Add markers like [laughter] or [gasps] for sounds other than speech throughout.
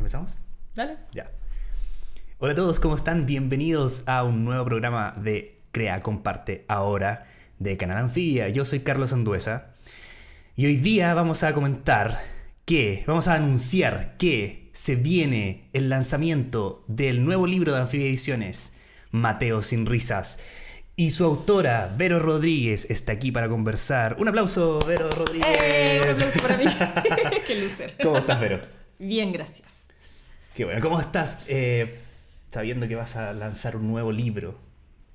¿Empezamos? Dale. Ya. Hola a todos, ¿cómo están? Bienvenidos a un nuevo programa de Crea, Comparte Ahora de Canal Anfibia. Yo soy Carlos Anduesa y hoy día vamos a comentar que, vamos a anunciar que se viene el lanzamiento del nuevo libro de Anfibia Ediciones, Mateo sin risas. Y su autora, Vero Rodríguez, está aquí para conversar. Un aplauso, Vero Rodríguez. ¡Eh! Un aplauso para mí. [laughs] [laughs] ¡Qué lucer! ¿Cómo estás, Vero? Bien, gracias bueno. ¿Cómo estás eh, sabiendo que vas a lanzar un nuevo libro?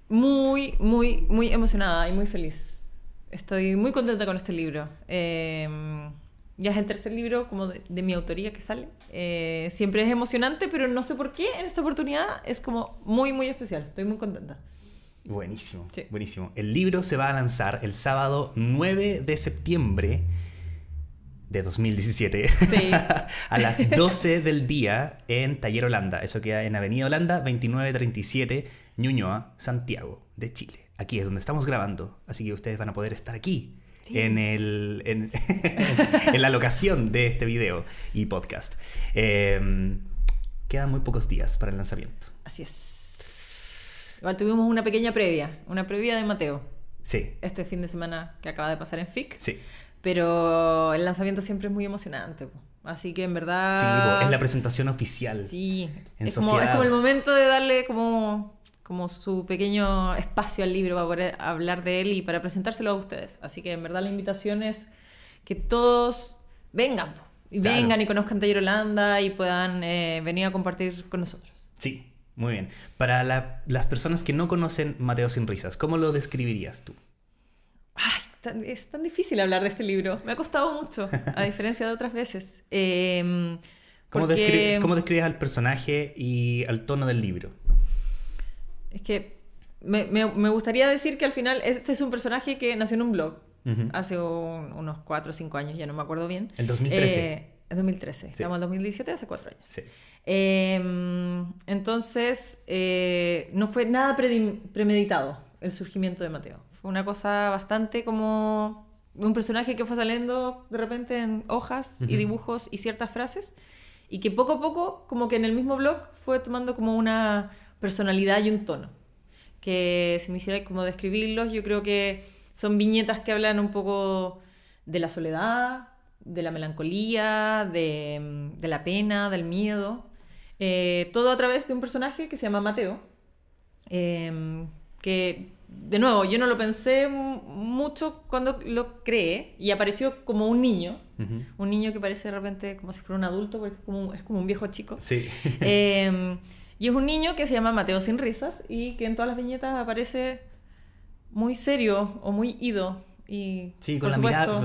Muy, muy, muy emocionada y muy feliz. Estoy muy contenta con este libro. Em, ya es el tercer libro como de, mi autoría que sale. Eh, siempre es emocionante, pero no sé por qué en esta oportunidad es como muy, muy especial. Estoy muy contenta. Buenísimo, buenísimo. El libro se va a lanzar el sábado 9 de septiembre de 2017 sí. [laughs] a las 12 [laughs] del día en Taller Holanda. Eso queda en Avenida Holanda 2937, Ñuñoa, Santiago, de Chile. Aquí es donde estamos grabando, así que ustedes van a poder estar aquí. En, el, [laughs] en, la locación de este video y podcast. Em, quedan muy pocos días para el lanzamiento. Así es. Igual tuvimos una pequeña previa, una previa de Mateo. Sí. Este fin de semana que acaba de pasar en FIC. Sí. Pero el lanzamiento siempre es muy emocionante. Así que en verdad. Sí, es la presentación oficial. Sí. es, como, es, como, el momento de darle como, como su pequeño espacio al libro para poder hablar de él y para presentárselo a ustedes. Así que en verdad la invitación es que todos vengan. y vengan y conozcan Taller Holanda y puedan eh, venir a compartir con nosotros. Sí, muy bien. Para las personas que no conocen Mateo Sin Risas, ¿cómo lo describirías tú? es tan difícil hablar de este libro. Me ha costado mucho, a [laughs] diferencia de otras veces. Em, ¿Cómo, describes, al personaje y al tono del libro? Es que me, gustaría decir que al final este es un personaje que nació en un blog hace unos 4 o 5 años, ya no me acuerdo bien. En 2013. en 2013, estamos en 2017, hace 4 años. Em, entonces, eh, no fue nada premeditado el surgimiento de Mateo una cosa bastante como un personaje que fue saliendo de repente en hojas y dibujos y ciertas frases y que poco a poco, como que en el mismo blog, fue tomando como una personalidad y un tono. Que si me hiciera como describirlos, yo creo que son viñetas que hablan un poco de la soledad, de la melancolía, de, la pena, del miedo. Eh, todo a través de un personaje que se llama Mateo, em, que de nuevo, yo no lo pensé mucho cuando lo creé y apareció como un niño, un niño que parece de repente como si fuera un adulto, porque es como, un viejo chico. Sí. [laughs] Em, y es un niño que se llama Mateo Sin Risas y que en todas las viñetas aparece muy serio o muy ido. Y, sí, con, la, mirada,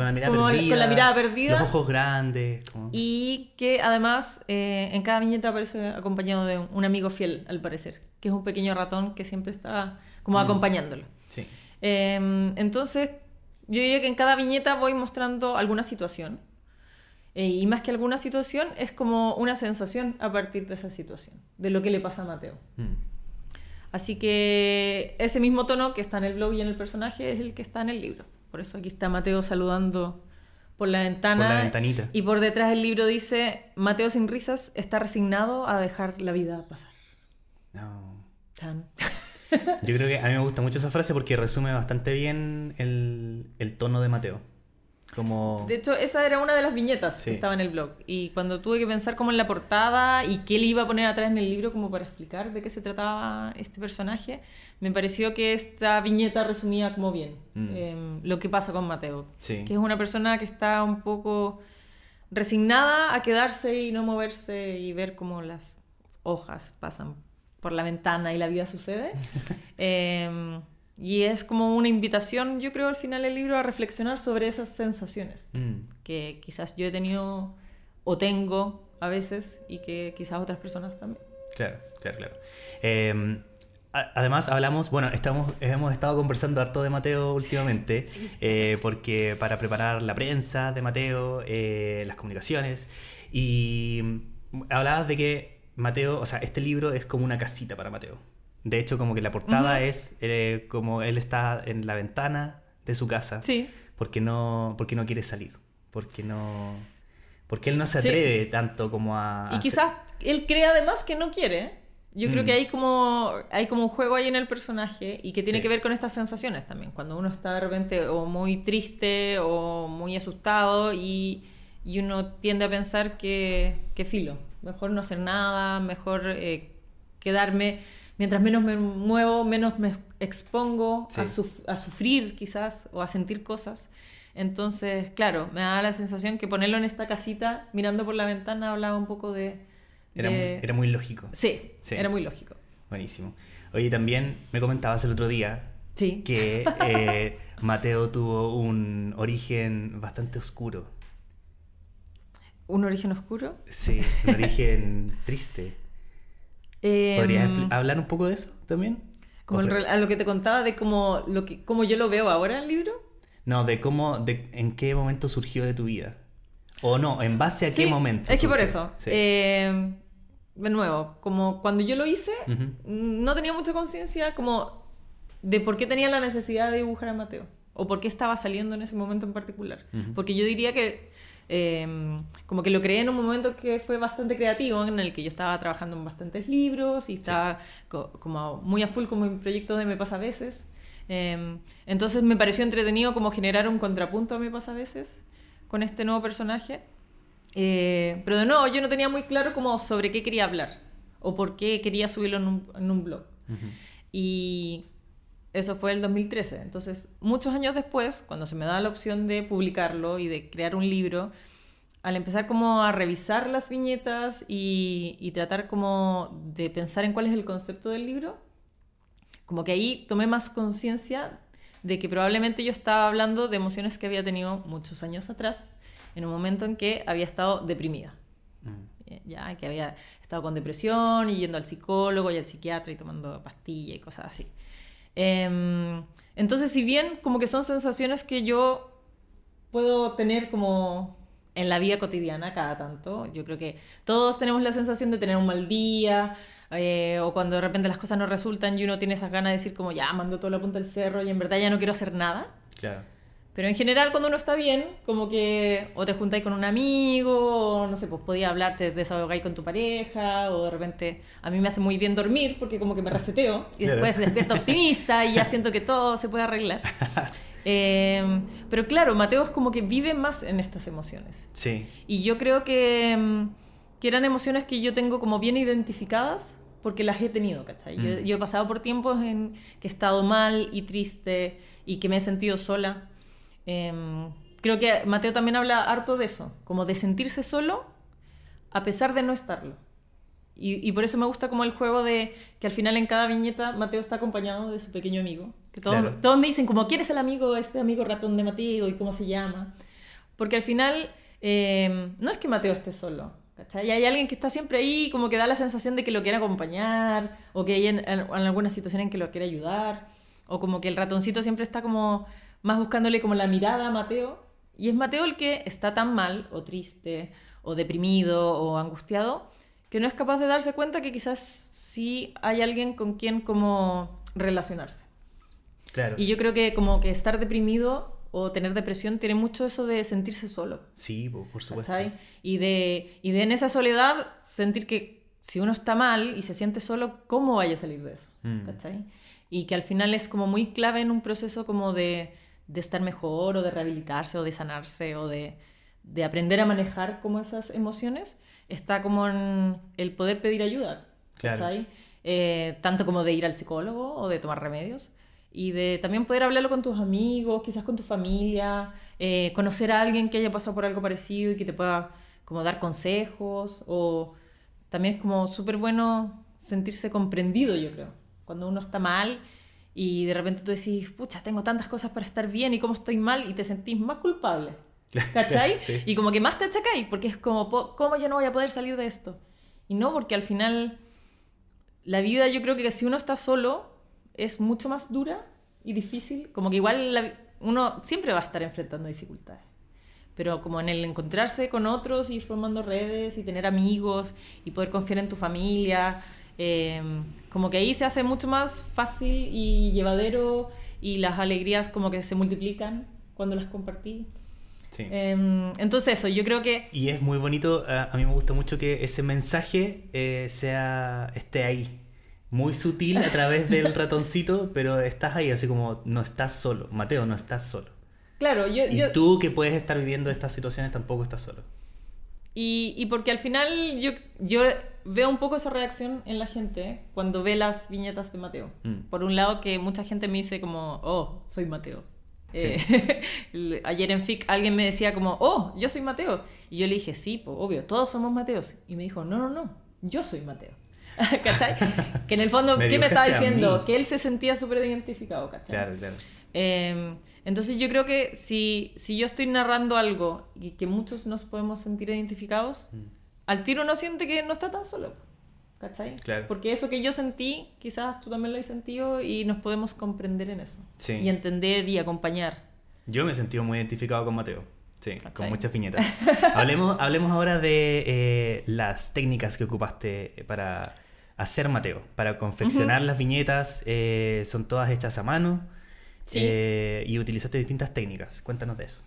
perdida. Con Los ojos grandes. Y que además eh, en cada viñeta aparece acompañado de un amigo fiel, al parecer, que es un pequeño ratón que siempre está como mm. acompañándolo. Sí. Em, entonces, yo diría que en cada viñeta voy mostrando alguna situación. Eh, y más que alguna situación, es como una sensación a partir de esa situación, de lo que le pasa a Mateo. Mm. Así que ese mismo tono que está en el blog y en el personaje es el que está en el libro. Por eso aquí está Mateo saludando por la ventana. la ventanita. Y por detrás del libro dice, Mateo sin risas está resignado a dejar la vida pasar. No. [laughs] [laughs] Yo creo que a mí me gusta mucho esa frase porque resume bastante bien el, tono de Mateo. De hecho, esa era una de las viñetas que estaba en el blog. Y cuando tuve que pensar cómo en la portada y qué le iba a poner atrás en el libro como para explicar de qué se trataba este personaje, me pareció que esta viñeta resumía como bien mm. em, lo que pasa con Mateo. Que es una persona que está un poco resignada a quedarse y no moverse y ver cómo las hojas pasan por la ventana y la vida sucede. [laughs] Em, y es como una invitación, yo creo, al final del libro a reflexionar sobre esas sensaciones mm. que quizás yo he tenido o tengo a veces y que quizás otras personas también. Claro, claro, claro. Em, además hablamos, bueno, estamos, hemos estado conversando harto de Mateo últimamente, eh, porque para preparar la prensa de Mateo, eh, las comunicaciones, y hablabas de que Mateo, o sea, este libro es como una casita para Mateo. De hecho, como que la portada es eh, como él está en la ventana de su casa. Sí. Porque no, porque no quiere salir. Porque no. Porque él no se atreve tanto como a. Y quizás él cree además que no quiere. Yo creo que mm. hay como, hay como un juego ahí en el personaje y que tiene que ver con estas sensaciones también. Cuando uno está de repente o muy triste o muy asustado y, uno tiende a pensar que filo, mejor no hacer nada, mejor eh, quedarme, mientras menos me muevo, menos me expongo a, sufrir quizás o a sentir cosas. Entonces, claro, me da la sensación que ponerlo en esta casita, mirando por la ventana, hablaba un poco de... Era, muy, lógico. Sí, sí, era muy lógico. Buenísimo. Oye, también me comentabas el otro día que eh, [laughs] Mateo tuvo un origen bastante oscuro. ¿Un origen oscuro? Sí, un origen [laughs] triste. Em, ¿Podrías hablar un poco de eso también? a lo que te contaba de cómo, lo que, yo lo veo ahora en el libro. No, de cómo, de, en qué momento surgió de tu vida. O no, en base a qué momento. Es que por eso. Em, de nuevo, como cuando yo lo hice, no tenía mucha conciencia como de por qué tenía la necesidad de dibujar a Mateo. O por qué estaba saliendo en ese momento en particular. Porque yo diría que Em, como que lo creé en un momento que fue bastante creativo, en el que yo estaba trabajando en bastantes libros y estaba como muy a full con mi proyecto de Me pasa a veces. Em, entonces me pareció entretenido como generar un contrapunto a Me pasa a veces con este nuevo personaje. Eh, pero de nuevo, yo no tenía muy claro como sobre qué quería hablar o por qué quería subirlo en un, blog. Y eso fue el 2013. Entonces, muchos años después, cuando se me da la opción de publicarlo y de crear un libro, al empezar como a revisar las viñetas y, tratar como de pensar en cuál es el concepto del libro, como que ahí tomé más conciencia de que probablemente yo estaba hablando de emociones que había tenido muchos años atrás, en un momento en que había estado deprimida. Mm. Eh, ya, que había estado con depresión y yendo al psicólogo y al psiquiatra y tomando pastillas y cosas así. Em, entonces, si bien como que son sensaciones que yo puedo tener como en la vida cotidiana cada tanto, yo creo que todos tenemos la sensación de tener un mal día, eh, o cuando de repente las cosas no resultan y uno tiene esas ganas de decir como ya mando toda la punta del cerro y en verdad ya no quiero hacer nada. Claro. Pero en general, cuando uno está bien, como que o te juntáis con un amigo, o no sé, pues podía hablarte, desahogáis con tu pareja, o de repente a mí me hace muy bien dormir porque como que me reseteo y después despierto optimista y ya siento que todo se puede arreglar. [laughs] Em, pero claro, Mateo es como que vive más en estas emociones. Sí. Y yo creo que, em, que eran emociones que yo tengo como bien identificadas porque las he tenido, ¿cachai? Mm. yo he pasado por tiempos en que he estado mal y triste y que me he sentido sola Em, creo que Mateo también habla harto de eso, como de sentirse solo a pesar de no estarlo. Y, por eso me gusta como el juego de que al final en cada viñeta Mateo está acompañado de su pequeño amigo. Que todos, todos me dicen como, ¿quién es el amigo, este amigo ratón de Mateo y cómo se llama? Porque al final em, no es que Mateo esté solo, ¿cachai? Hay alguien que está siempre ahí, como que da la sensación de que lo quiere acompañar o que hay en alguna situación en que lo quiere ayudar o como que el ratoncito siempre está como más buscándole como la mirada a Mateo. Y es Mateo el que está tan mal, o triste, o deprimido, o angustiado, que no es capaz de darse cuenta que quizás sí hay alguien con quien como relacionarse. Claro. Y yo creo que como que estar deprimido o tener depresión tiene mucho eso de sentirse solo. Sí, por supuesto. Y de, y de en esa soledad sentir que si uno está mal y se siente solo, ¿cómo vaya a salir de eso? Mm. Y que al final es como muy clave en un proceso como de de estar mejor o de rehabilitarse o de sanarse o de, aprender a manejar como esas emociones, está como en el poder pedir ayuda. Claro. Eh, tanto como de ir al psicólogo o de tomar remedios y de también poder hablarlo con tus amigos, quizás con tu familia, eh, conocer a alguien que haya pasado por algo parecido y que te pueda como dar consejos o también es como súper bueno sentirse comprendido, yo creo. Cuando uno está mal y de repente tú decís, pucha, tengo tantas cosas para estar bien y cómo estoy mal y te sentís más culpable. [laughs] ¿Cachai? Y como que más te achacáis, porque es como, ¿cómo yo no voy a poder salir de esto? Y no, porque al final la vida yo creo que si uno está solo es mucho más dura y difícil, como que igual uno siempre va a estar enfrentando dificultades. Pero como en el encontrarse con otros y formando redes y tener amigos y poder confiar en tu familia, Em, como que ahí se hace mucho más fácil y llevadero y las alegrías como que se multiplican cuando las compartís. Em, entonces eso, yo creo que... Y es muy bonito, a, mí me gusta mucho que ese mensaje eh, sea, esté ahí. Muy sutil a través del [laughs] ratoncito, pero estás ahí, así como no estás solo. Mateo, no estás solo. Claro, yo... Y tú que puedes estar viviendo estas situaciones tampoco estás solo. Y, porque al final yo veo un poco esa reacción en la gente cuando ve las viñetas de Mateo. Mm. Por un lado que mucha gente me dice como, oh, soy Mateo. Eh, [laughs] ayer en FIC alguien me decía como, oh, yo soy Mateo. Y yo le dije, sí, obvio, todos somos Mateos. Y me dijo, no, no, no, yo soy Mateo. [laughs] ¿Cachai? Que en el fondo, [laughs] ¿qué me estaba diciendo? Que él se sentía súper identificado, ¿cachai? Em, entonces yo creo que si, si yo estoy narrando algo y que muchos nos podemos sentir identificados, mm al tiro no siente que no está tan solo. ¿Cachai? Claro. Porque eso que yo sentí, quizás tú también lo has sentido y nos podemos comprender en eso. Y entender y acompañar. Yo me he sentido muy identificado con Mateo. Sí, con muchas viñetas. [laughs] hablemos, hablemos ahora de eh, las técnicas que ocupaste para hacer Mateo, para confeccionar las viñetas. Eh, son todas hechas a mano eh, y utilizaste distintas técnicas. Cuéntanos de eso.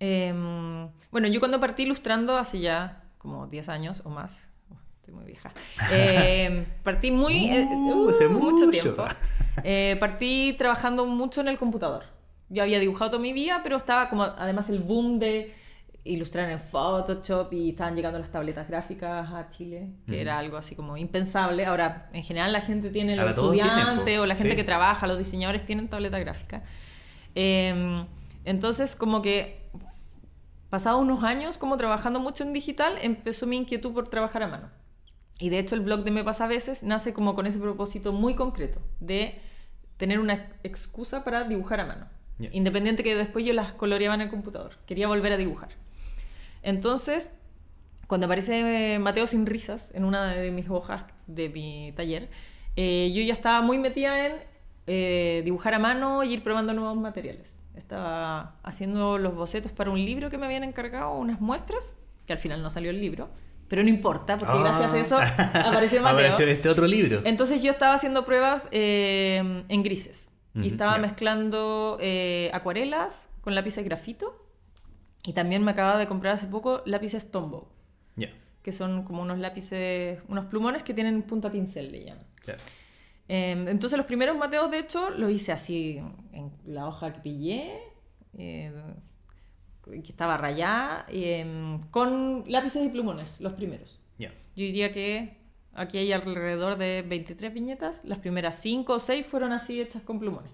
Em, bueno, yo cuando partí ilustrando hace ya como 10 años o más. estoy muy vieja. [laughs] Eh, partí muy... Eh, uh, uh, mucho, tiempo. [laughs] Eh, partí trabajando mucho en el computador. Yo había dibujado toda mi vida, pero estaba como además el boom de ilustrar en Photoshop y estaban llegando las tabletas gráficas a Chile, que era algo así como impensable. Ahora, en general la gente tiene, los estudiantes o la gente que trabaja, los diseñadores tienen tabletas gráficas. Em, entonces, como que Pasados unos años, como trabajando mucho en digital, empezó mi inquietud por trabajar a mano. Y de hecho el blog de Me pasa a veces nace como con ese propósito muy concreto, de tener una excusa para dibujar a mano. Independiente que después yo las coloreaba en el computador. Quería volver a dibujar. Entonces, cuando aparece Mateo sin risas en una de mis hojas de mi taller, eh, yo ya estaba muy metida en eh, dibujar a mano y ir probando nuevos materiales. Estaba haciendo los bocetos para un libro que me habían encargado, unas muestras, que al final no salió el libro, pero no importa, porque ah. gracias a eso [laughs] apareció Mateo. Apareció este otro libro. Entonces yo estaba haciendo pruebas eh, en grises y estaba mezclando eh, acuarelas con lápices grafito y también me acababa de comprar hace poco lápices Tombow, que son como unos lápices, unos plumones que tienen punta pincel, le llaman. Claro. Em, entonces los primeros mateos, de hecho, los hice así en la hoja que pillé, eh, que estaba rayada, em, con lápices y plumones, los primeros. Yo diría que aquí hay alrededor de 23 viñetas, las primeras 5 o 6 fueron así hechas con plumones.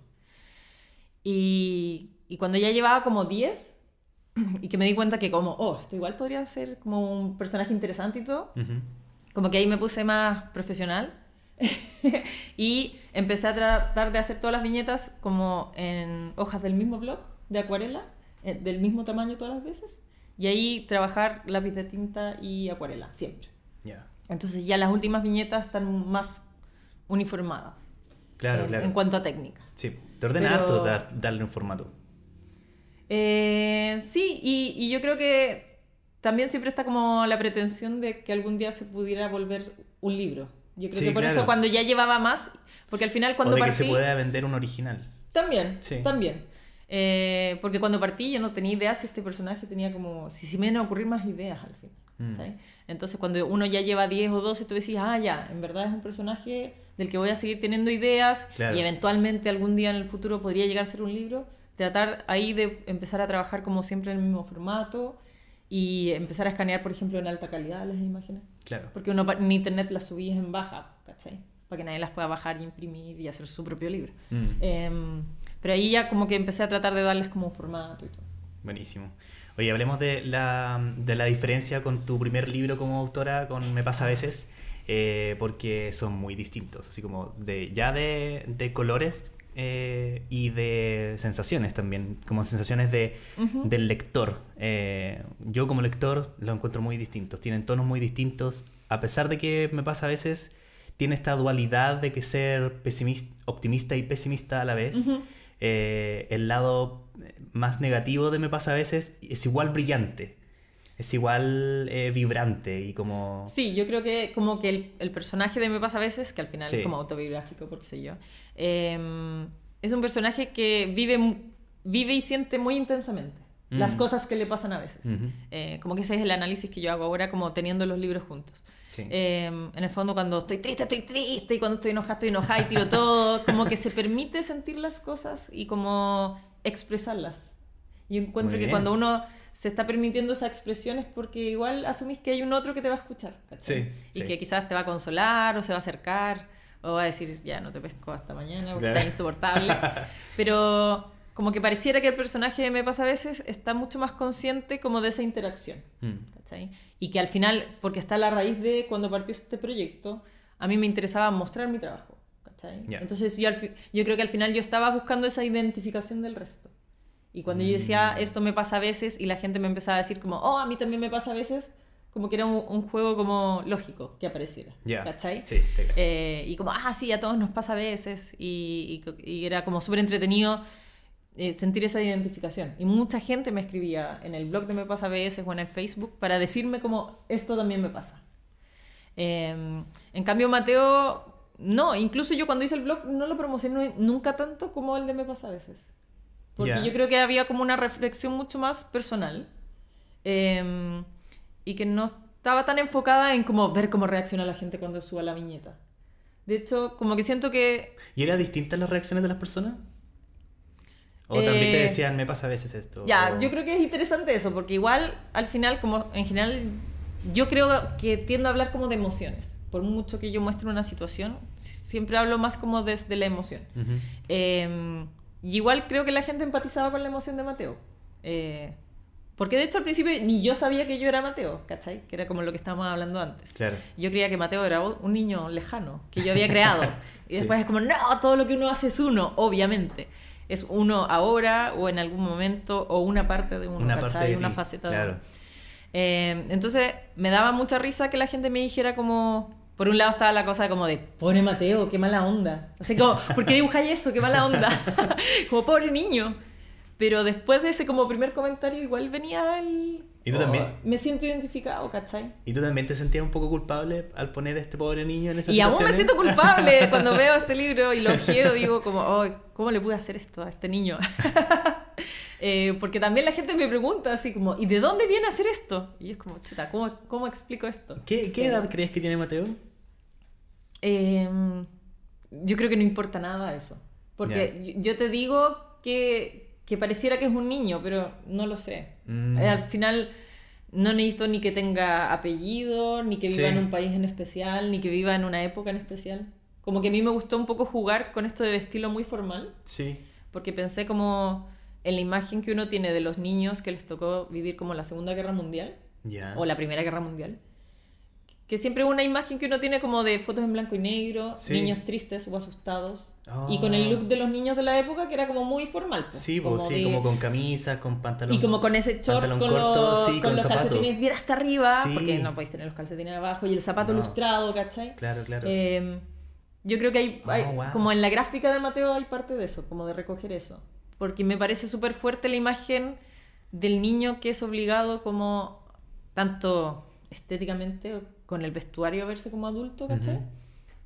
Y, y cuando ya llevaba como 10, [clears throat] y que me di cuenta que como, oh, esto igual podría ser como un personaje interesante y todo, como que ahí me puse más profesional [laughs] y empecé a tratar de hacer todas las viñetas como en hojas del mismo blog de acuarela, eh, del mismo tamaño todas las veces. Y ahí trabajar lápiz de tinta y acuarela, siempre. Entonces ya las últimas viñetas están más uniformadas. Claro, en, claro. En cuanto a técnica. Sí, te ordena harto darle un formato. Eh, sí, y, y, yo creo que también siempre está como la pretensión de que algún día se pudiera volver un libro. Yo creo que por eso cuando ya llevaba más, porque al final cuando o de partí... Que se puede vender un original. También, también. Eh, porque cuando partí yo no tenía ideas este personaje tenía como... Si, si me iban a ocurrir más ideas al final. Mm. Entonces cuando uno ya lleva 10 o 12, tú decís, ah, ya, en verdad es un personaje del que voy a seguir teniendo ideas y eventualmente algún día en el futuro podría llegar a ser un libro. Tratar ahí de empezar a trabajar como siempre en el mismo formato y empezar a escanear, por ejemplo, en alta calidad las imágenes. Claro. Porque uno en internet las subís en baja, ¿cachai? Para que nadie las pueda bajar y imprimir y hacer su propio libro. Mm. Em, pero ahí ya como que empecé a tratar de darles como un formato y todo. Buenísimo. Oye, hablemos de la, diferencia con tu primer libro como autora, con Me pasa a veces, eh, porque son muy distintos, así como de ya de, de colores eh, y de sensaciones también, como sensaciones del lector. Eh, yo como lector lo encuentro muy distintos, tienen tonos muy distintos, a pesar de que me pasa a veces, tiene esta dualidad de que ser pesimista, optimista y pesimista a la vez. Eh, el lado más negativo de me pasa a veces es igual brillante es igual eh, vibrante y como... Sí, yo creo que como que el, personaje de Me pasa a veces, que al final es como autobiográfico, porque sé yo, em, es un personaje que vive, vive y siente muy intensamente las mm. cosas que le pasan a veces. Eh, como que ese es el análisis que yo hago ahora, como teniendo los libros juntos. Em, en el fondo, cuando estoy triste, estoy triste, y cuando estoy enojado estoy enojado y tiro todo. Como que se permite sentir las cosas y como expresarlas. y encuentro que cuando uno se está permitiendo esa expresión es porque igual asumís que hay un otro que te va a escuchar. y que quizás te va a consolar o se va a acercar o va a decir, ya no te pesco hasta mañana porque está insoportable. [laughs] Pero como que pareciera que el personaje Me pasa a veces está mucho más consciente como de esa interacción. Mm. Y que al final, porque está a la raíz de cuando partió este proyecto, a mí me interesaba mostrar mi trabajo. Entonces yo creo que al final yo estaba buscando esa identificación del resto. Y cuando yo decía, mm. esto me pasa a veces, y la gente me empezaba a decir como, oh, a mí también me pasa a veces, como que era un, juego como lógico que apareciera. ¿Cachai? Sí, te eh, y como, ah, sí, a todos nos pasa a veces. Y, y, era como súper entretenido eh, sentir esa identificación. Y mucha gente me escribía en el blog de Me pasa a veces o en el Facebook para decirme como, esto también me pasa. Em, en cambio, Mateo, no, incluso yo cuando hice el blog no lo promocioné nunca tanto como el de Me pasa a veces. Porque yo creo que había como una reflexión mucho más personal. Em, y que no estaba tan enfocada en como ver cómo reacciona la gente cuando suba la viñeta. De hecho, como que siento que... ¿Y eran distintas las reacciones de las personas? O también te eh, decían, me pasa a veces esto. Ya, yo creo que es interesante eso, porque igual al final, como en general, yo creo que tiendo a hablar como de emociones. Por mucho que yo muestre una situación, siempre hablo más como desde la emoción. eh, y igual creo que la gente empatizaba con la emoción de Mateo. Eh, porque de hecho al principio ni yo sabía que yo era Mateo, ¿cachai? Que era como lo que estábamos hablando antes. Claro. Yo creía que Mateo era un niño lejano, que yo había creado. [laughs] y después es como, no, todo lo que uno hace es uno, obviamente. Es uno ahora o en algún momento o una parte de uno, una Parte de una faceta de uno. Eh, entonces me daba mucha risa que la gente me dijera como, por un lado estaba la cosa como de, pobre Mateo, qué mala onda. O sea, como, ¿por qué dibujáis eso? Qué mala onda. [laughs] como, pobre niño. Pero después de ese como primer comentario, igual venía el... ¿Y tú también? Oh, me siento identificado, ¿cachai? ¿Y tú también te sentías un poco culpable al poner este pobre niño en esa Y aún me siento culpable [laughs] cuando veo este libro y lo ojeo, digo como, oh, ¿cómo le pude hacer esto a este niño? [laughs] Eh, porque también la gente me pregunta así como, ¿y de dónde viene a hacer esto? Y es como, chuta, ¿cómo, cómo explico esto? ¿Qué, qué eh, edad crees que tiene Mateo? Em, yo creo que no importa nada eso. Porque yo te digo que, que, pareciera que es un niño, pero no lo sé. Mm. Eh, al final no necesito ni que tenga apellido, ni que viva en un país en especial, ni que viva en una época en especial. Como que a mí me gustó un poco jugar con esto de estilo muy formal. Sí. Porque pensé como en la imagen que uno tiene de los niños que les tocó vivir como la Segunda Guerra Mundial o la Primera Guerra Mundial, que siempre una imagen que uno tiene como de fotos en blanco y negro, niños tristes o asustados, y con el ah. look de los niños de la época que era como muy formal. Pues, sí, pues, como, sí como con camisa con pantalón. Y como con ese short, con, los, calcetines bien hasta arriba, porque no podéis tener los calcetines abajo, y el zapato ilustrado lustrado, ¿cachai? Claro, claro. Eh, yo creo que hay, ah, como en la gráfica de Mateo hay parte de eso, como de recoger eso porque me parece súper fuerte la imagen del niño que es obligado como tanto estéticamente con el vestuario a verse como adulto, ¿cachai?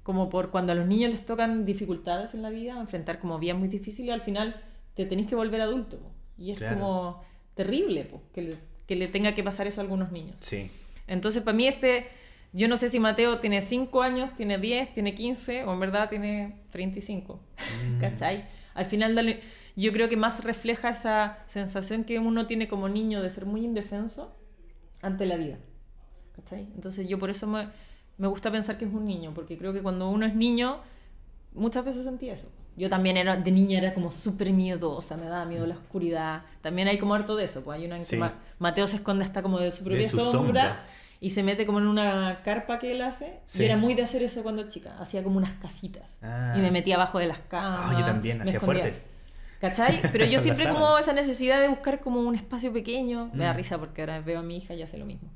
Como por cuando a los niños les tocan dificultades en la vida, enfrentar como vías muy difíciles, al final te tenés que volver adulto. Y es como terrible que, le, tenga que pasar eso a algunos niños. Sí. Entonces, para mí este... Yo no sé si Mateo tiene 5 años, tiene 10, tiene 15 o en verdad tiene 35. Mm. [laughs] ¿Cachai? Al final, dale, yo creo que más refleja esa sensación que uno tiene como niño de ser muy indefenso ante la vida. Entonces yo por eso me, gusta pensar que es un niño, porque creo que cuando uno es niño, muchas veces sentía eso. Yo también era, de niña era como súper miedosa, me daba miedo la oscuridad. También hay como harto de eso, pues hay una en que Mateo se esconde hasta como de su propia sombra, y se mete como en una carpa que él hace. Y era muy de hacer eso cuando chica, hacía como unas casitas. Ah. Y me metía abajo de las camas. Ah, yo también, hacía fuertes. ¿Cachai? Pero yo [laughs] siempre como esa necesidad de buscar como un espacio pequeño. Me da mm. risa porque ahora veo a mi hija y hace lo mismo.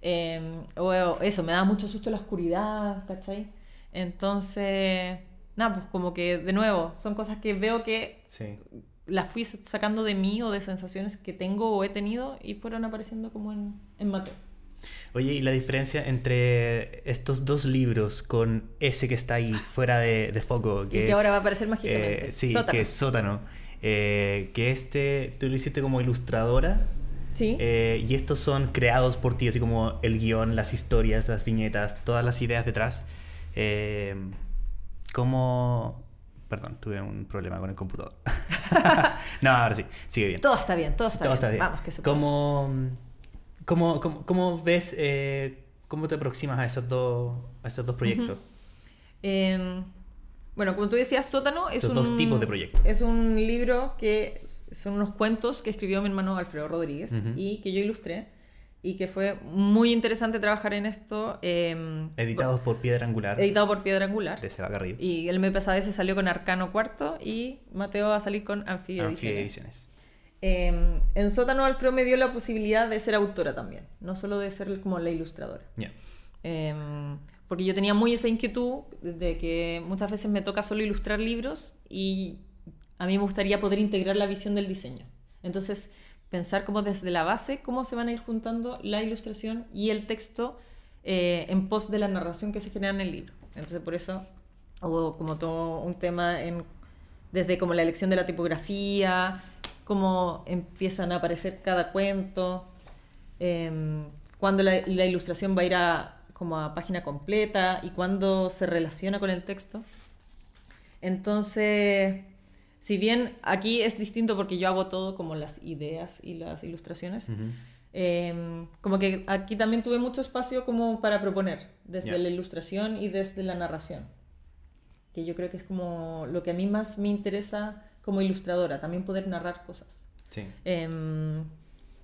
Em, o eso, me da mucho susto la oscuridad, ¿cachai? Entonces, nada, pues como que de nuevo, son cosas que veo que sí. las fui sacando de mí o de sensaciones que tengo o he tenido y fueron apareciendo como en, en Oye, ¿y la diferencia entre estos dos libros con ese que está ahí fuera de, de foco? Que, y que ahora va a aparecer mágicamente. Eh, sí, que es sótano. Eh, que este, tú lo hiciste como ilustradora. Sí. Eh, y estos son creados por ti, así como el guión, las historias, las viñetas, todas las ideas detrás. Eh, ¿Cómo...? Perdón, tuve un problema con el computador. [laughs] no, ahora sí, sigue bien. Todo está bien, todo está, bien. Vamos, que se ¿Cómo, cómo, ves, eh, cómo te aproximas a esos dos, a esos dos proyectos? Em, bueno, como tú decías, Sótano es un, dos tipos de proyectos. Es un libro que son unos cuentos que escribió mi hermano Alfredo Rodríguez y que yo ilustré y que fue muy interesante trabajar en esto. Em, Editados por Piedra Angular. Editado por Piedra Angular. De Seba Garrido. Y el pesaba ese salió con Arcano Cuarto y Mateo va a salir con Amphibia Ediciones. Em, en Sótano Alfredo me dio la posibilidad de ser autora también, no solo de ser como la ilustradora. Yeah porque yo tenía muy esa inquietud de que muchas veces me toca solo ilustrar libros y a mí me gustaría poder integrar la visión del diseño. Entonces, pensar como desde la base cómo se van a ir juntando la ilustración y el texto eh, en pos de la narración que se genera en el libro. Entonces, por eso hubo como todo un tema desde como la elección de la tipografía, cómo empiezan a aparecer cada cuento, eh, cuándo la, la ilustración va a ir a como a página completa y cuando se relaciona con el texto. Entonces, si bien aquí es distinto porque yo hago todo como las ideas y las ilustraciones, em, como que aquí también tuve mucho espacio como para proponer, desde la ilustración y desde la narración, que yo creo que es como lo que a mí más me interesa como ilustradora, también poder narrar cosas. Em,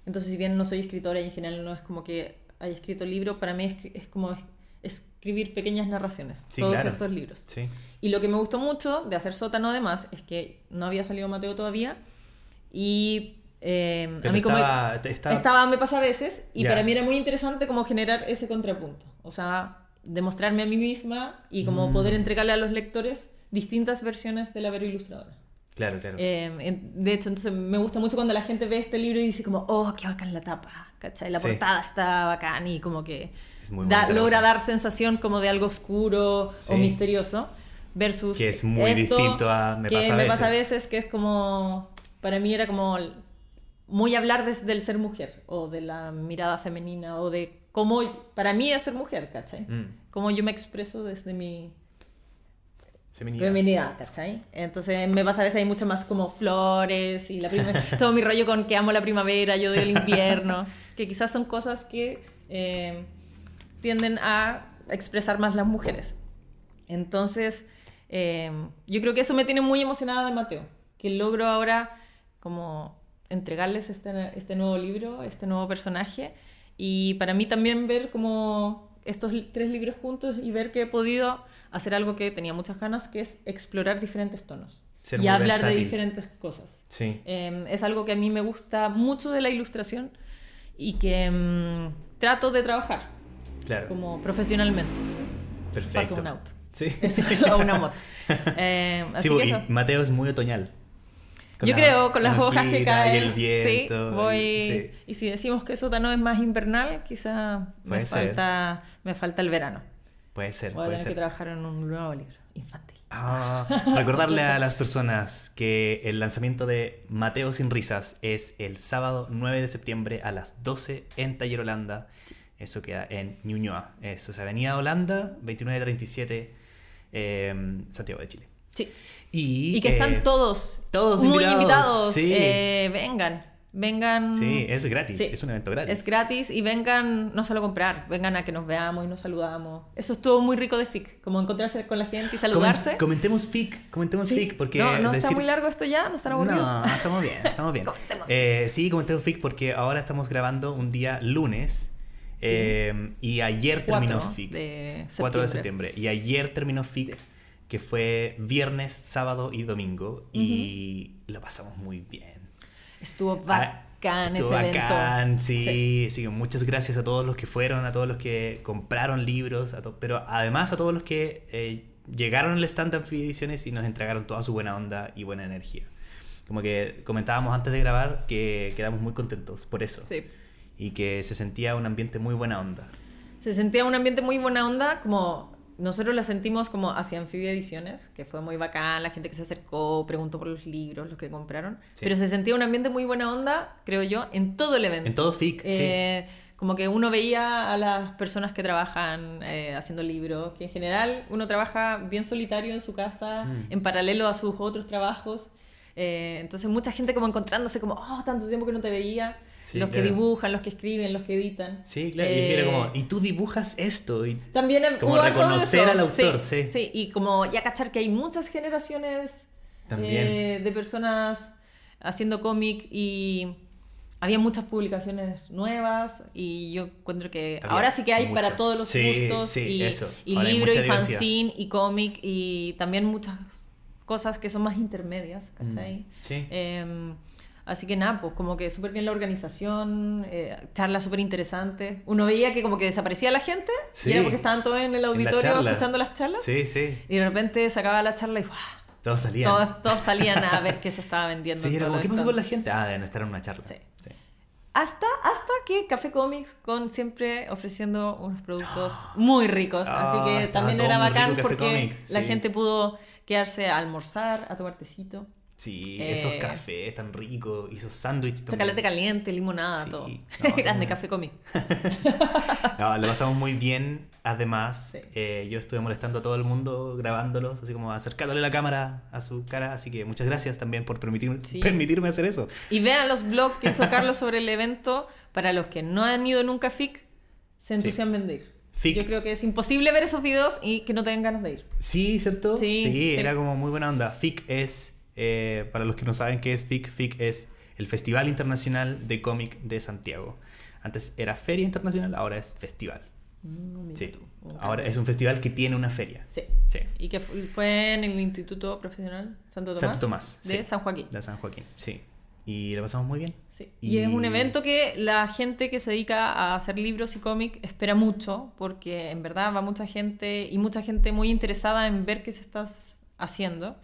entonces, si bien no soy escritora y en general no es como que haya escrito libros, para mí es, como escribir pequeñas narraciones, todos estos libros. Y lo que me gustó mucho de hacer sótano además es que no había salido Mateo todavía y eh, a mí estaba, como, estaba, me pasa a veces y para mí era muy interesante como generar ese contrapunto, o sea, demostrarme a mí misma y como mm. poder entregarle a los lectores distintas versiones de la Vero Ilustradora. Claro, claro. Eh, de hecho, entonces me gusta mucho cuando la gente ve este libro y dice como, oh, qué bacán la tapa la portada está bacán y como que logra dar sensación como de algo oscuro o misterioso versus que es muy esto, distinto a me que pasa a veces. me pasa a veces que es como para mí era como muy hablar desde el ser mujer o de la mirada femenina o de cómo para mí es ser mujer, ¿cachai? Mm. Cómo yo me expreso desde mi feminidad. feminidad, ¿cachai? Entonces me pasa a veces hay mucho más como flores y la [laughs] todo mi rollo con que amo la primavera, yo del invierno. [laughs] que quizás son cosas que eh, tienden a expresar más las mujeres. Entonces, eh, yo creo que eso me tiene muy emocionada de Mateo, que logro ahora como entregarles este, este nuevo libro, este nuevo personaje, y para mí también ver como estos tres libros juntos y ver que he podido hacer algo que tenía muchas ganas, que es explorar diferentes tonos y hablar de diferentes cosas. Sí. Em, es algo que a mí me gusta mucho de la ilustración y que mm, trato de trabajar. Claro. Como profesionalmente. Perfecto. Paso un auto. Sí. [laughs] o una moto. [laughs] Eh, así Mateo es muy otoñal. Yo creo, con las hojas que caen. Y el viento, Y, si decimos que sótano es más invernal, quizá me falta, me falta el verano. Puede ser. Voy a que trabajar en un nuevo libro infantil. Ah, [laughs] recordarle a las personas que el lanzamiento de Mateo sin risas es el sábado 9 de septiembre a las 12 en Taller Holanda. Eso queda en Ñuñoa. Eso es Avenida Holanda, 2937, eh, em, Santiago de Chile. Sí. Y, que están eh, todos, todos muy invitados. Eh, vengan vengan. Sí, es gratis, es un evento gratis. Es gratis y vengan no solo comprar, vengan a que nos veamos y nos saludamos. Eso estuvo muy rico de FIC, como encontrarse con la gente y saludarse. comentemos FIC, comentemos FIC, porque. No, no está muy largo esto ya, no están aburridos. No, estamos bien, estamos bien. [laughs] Eh, sí, comentemos FIC porque ahora estamos grabando un día lunes. Eh, y ayer terminó FIC. 4 de septiembre. Y ayer terminó FIC que fue viernes, sábado y domingo. Y lo pasamos muy bien. Estuvo ah, bacán estuvo ese bacán, Sí, sí, Muchas gracias a todos los que fueron, a todos los que compraron libros, pero además a todos los que eh, llegaron al stand de ediciones y nos entregaron toda su buena onda y buena energía. Como que comentábamos antes de grabar que quedamos muy contentos por eso. Sí. Y que se sentía un ambiente muy buena onda. Se sentía un ambiente muy buena onda, como nosotros la sentimos como hacia Anfibia Ediciones, que fue muy bacán, la gente que se acercó, preguntó por los libros, los que compraron. Pero se sentía un ambiente muy buena onda, creo yo, en todo el evento. En todo FIC, eh, Como que uno veía a las personas que trabajan eh, haciendo libros, que en general uno trabaja bien solitario en su casa, mm. en paralelo a sus otros trabajos. Eh, entonces mucha gente como encontrándose como, oh, tanto tiempo que no te veía los que dibujan, los que escriben, los que editan. Sí, claro. y era como, y tú dibujas esto. Y También como reconocer al autor, sí, sí, y como ya cachar que hay muchas generaciones eh, de personas haciendo cómic y había muchas publicaciones nuevas y yo encuentro que ahora sí que hay para todos los gustos y, y libro y fanzine y cómic y también muchas cosas que son más intermedias, mm, ¿cachai? sí. Em, Así que nada, pues como que súper bien la organización, eh, charlas súper interesantes. Uno veía que como que desaparecía la gente, era porque estaban todos en el auditorio escuchando las charlas. Sí, sí. Y de repente sacaba la charla y ¡guau! Todos salían. Todos, todos salían a [laughs] ver qué se estaba vendiendo. Sí, era como, ¿qué pasó con la gente? Ah, no estar en una charla. Sí. Hasta, hasta que Café Comics con siempre ofreciendo unos productos [gasps] muy ricos. Ah, así que también era bacán porque la gente pudo quedarse a almorzar, a tomar tecito. Sí, esos eh, cafés tan ricos, y esos sándwiches Chocolate caliente, limonada, sí, todo. No, [laughs] café comí. [laughs] no, lo pasamos muy bien. Además, eh, yo estuve molestando a todo el mundo grabándolos, así como acercándole la cámara a su cara. Así que muchas gracias también por permitirme, hacer eso. Y vean los blogs que hizo Carlos sobre el evento. Para los que no han ido nunca a FIC, se entusiasmen de ir. Fic. Yo creo que es imposible ver esos videos y que no tengan ganas de ir. Sí, ¿cierto? sí era como muy buena onda. FIC es eh, para los que no saben qué es FIC, FIC es el Festival Internacional de Cómic de Santiago. Antes era Feria Internacional, ahora es Festival. Mm, sí. Ahora es un festival que tiene una feria. Sí. sí. Y que fue en el Instituto Profesional Santo Tomás. de San Joaquín. De San Joaquín, sí. Y lo pasamos muy bien. Sí. Y... es un evento que la gente que se dedica a hacer libros y cómics espera mucho, porque en verdad va mucha gente y mucha gente muy interesada en ver qué se está haciendo.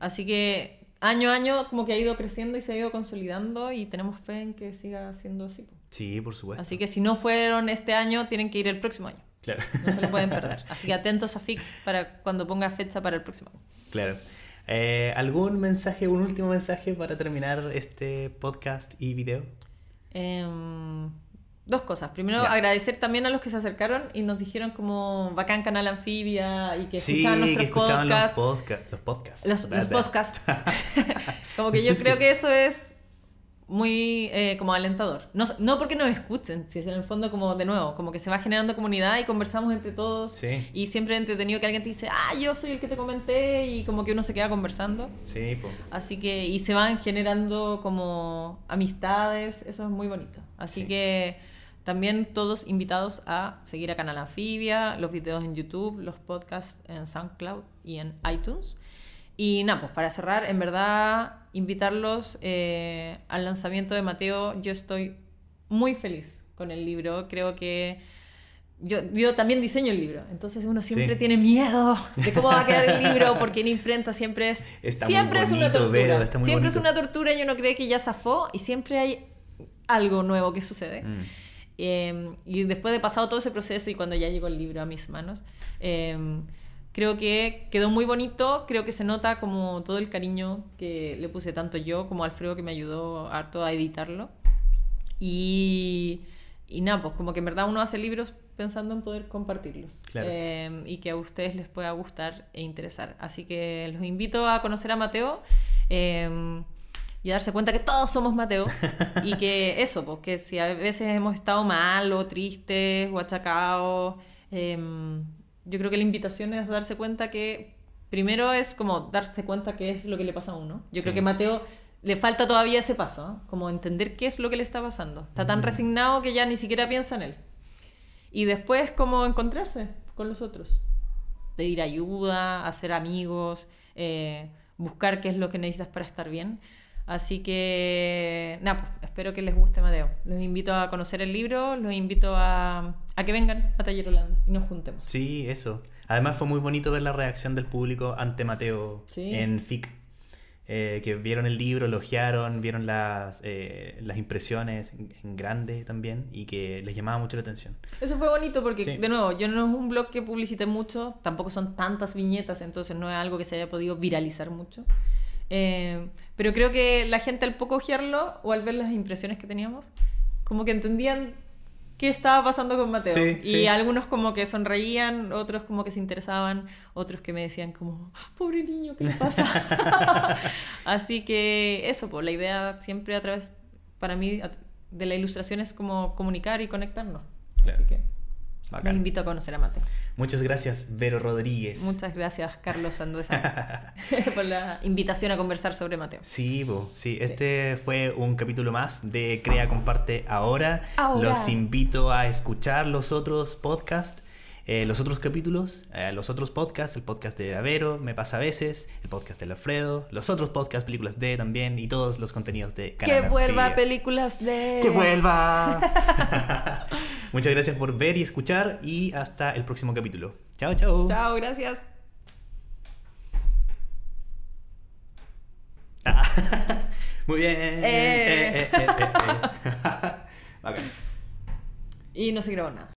Así que año a año como que ha ido creciendo y se ha ido consolidando y tenemos fe en que siga siendo así. Sí, por supuesto. Así que si no fueron este año, tienen que ir el próximo año. Claro. No se lo pueden perder. [laughs] Así que atentos a FIC para cuando ponga fecha para el próximo año. Claro. Eh, ¿Algún mensaje, un último mensaje para terminar este podcast y video? Em, dos cosas. Primero, agradecer también a los que se acercaron y nos dijeron como bacán canal anfibia y que escuchan escuchaban nuestros podcasts. Los, podcasts. Los, podcasts. [laughs] como que yo creo que eso es muy eh, como alentador. No, porque nos escuchen, si es en el fondo como de nuevo, como que se va generando comunidad y conversamos entre todos. Y siempre entretenido que alguien te dice, ah, yo soy el que te comenté y como que uno se queda conversando. Sí, Así que, y se van generando como amistades, eso es muy bonito. Así que también todos invitados a seguir a Canal Anfibia, los videos en YouTube, los podcasts en SoundCloud y en iTunes. Y nada, pues para cerrar, en verdad, invitarlos eh, al lanzamiento de Mateo. Yo estoy muy feliz con el libro. Creo que yo, yo también diseño el libro, entonces uno siempre tiene miedo de cómo va a quedar el libro, porque en imprenta siempre es, [laughs] siempre es una tortura. siempre es una tortura y uno cree que ya zafó y siempre hay algo nuevo que sucede. Mm. Em, y después de pasado todo ese proceso y cuando ya llegó el libro a mis manos, em, creo que quedó muy bonito, creo que se nota como todo el cariño que le puse tanto yo como Alfredo que me ayudó harto a editarlo. Y, nada, pues como que en verdad uno hace libros pensando en poder compartirlos em, y que a ustedes les pueda gustar e interesar. Así que los invito a conocer a Mateo y darse cuenta que todos somos Mateo y que [laughs] eso, pues que si a veces hemos estado mal o tristes o achacados, em, yo creo que la invitación es darse cuenta que primero es como darse cuenta qué es lo que le pasa a uno. Yo creo que Mateo le falta todavía ese paso, ¿eh? como entender qué es lo que le está pasando. Está tan resignado que ya ni siquiera piensa en él. Y después como encontrarse con los otros, pedir ayuda, hacer amigos, eh, buscar qué es lo que necesitas para estar bien. Así que, nada, pues, espero que les guste Mateo. Los invito a conocer el libro, los invito a, que vengan a Taller Holanda y nos juntemos. Sí, eso. Además fue muy bonito ver la reacción del público ante Mateo en FIC. Eh, que vieron el libro, elogiaron, vieron las, eh, impresiones en, grande también y que les llamaba mucho la atención. Eso fue bonito porque, de nuevo, yo no es un blog que publicité mucho, tampoco son tantas viñetas, entonces no es algo que se haya podido viralizar mucho. Eh, pero creo que la gente al poco ojearlo o al ver las impresiones que teníamos, como que entendían qué estaba pasando con Mateo. y algunos como que sonreían, otros como que se interesaban, otros que me decían como, pobre niño, ¿qué le pasa? [laughs] [laughs] Así que eso, pues la idea siempre a través, para mí, de la ilustración es como comunicar y conectarnos. Así que Bacán. invito a conocer a Mateo. Muchas gracias, Vero Rodríguez. Muchas gracias, Carlos Sanduesa, [laughs] [laughs] por la invitación a conversar sobre Mateo. Sí, bo, sí, este fue un capítulo más de Crea, Comparte ahora. Los invito a escuchar los otros podcasts. Eh, los otros capítulos, eh, los otros podcasts, el podcast de Avero, Me pasa a veces, el podcast de Alfredo, los otros podcasts, películas de también y todos los contenidos de Canal. Que vuelva películas de. Que vuelva. [laughs] Muchas gracias por ver y escuchar y hasta el próximo capítulo. Chao, chao. Chao, gracias. Ah, [laughs] muy bien. Eh. Eh, eh, [laughs] y no se grabó nada.